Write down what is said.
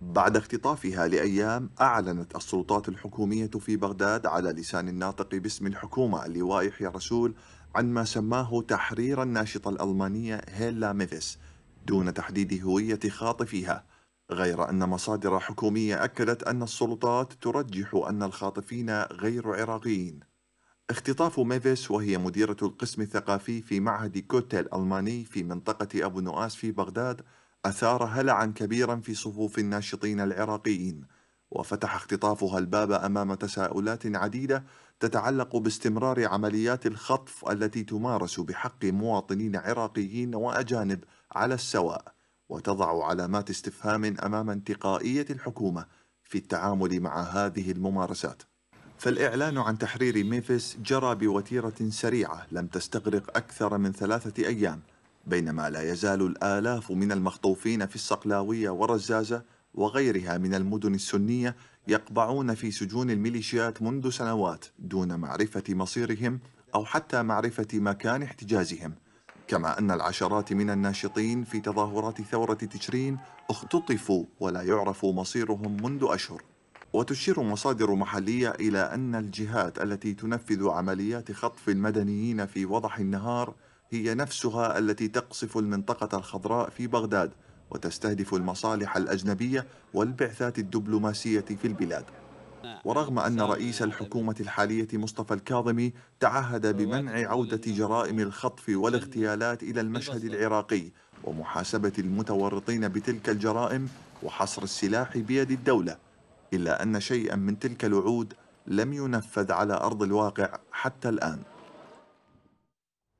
بعد اختطافها لأيام أعلنت السلطات الحكومية في بغداد على لسان الناطق باسم الحكومة اللواء يحيى رسول عن ما سماه تحرير الناشطة الألمانية هيلا ميفيس دون تحديد هوية خاطفيها غير أن مصادر حكومية أكدت أن السلطات ترجح أن الخاطفين غير عراقيين اختطاف ميفيس وهي مديرة القسم الثقافي في معهد كوتيل الألماني في منطقة أبو نواس في بغداد أثار هلعا كبيرا في صفوف الناشطين العراقيين وفتح اختطافها الباب أمام تساؤلات عديدة تتعلق باستمرار عمليات الخطف التي تمارس بحق مواطنين عراقيين وأجانب على السواء وتضع علامات استفهام أمام انتقائية الحكومة في التعامل مع هذه الممارسات فالإعلان عن تحرير ميفيس جرى بوتيرة سريعة لم تستغرق أكثر من ثلاثة أيام بينما لا يزال الآلاف من المخطوفين في الصقلاوية والرزازة وغيرها من المدن السنية يقبعون في سجون الميليشيات منذ سنوات دون معرفة مصيرهم أو حتى معرفة مكان احتجازهم كما أن العشرات من الناشطين في تظاهرات ثورة تشرين اختطفوا ولا يعرف مصيرهم منذ أشهر وتشير مصادر محلية إلى أن الجهات التي تنفذ عمليات خطف المدنيين في وضح النهار هي نفسها التي تقصف المنطقة الخضراء في بغداد وتستهدف المصالح الأجنبية والبعثات الدبلوماسية في البلاد ورغم أن رئيس الحكومة الحالية مصطفى الكاظمي تعهد بمنع عودة جرائم الخطف والاغتيالات إلى المشهد العراقي ومحاسبة المتورطين بتلك الجرائم وحصر السلاح بيد الدولة إلا أن شيئا من تلك الوعود لم ينفذ على أرض الواقع حتى الآن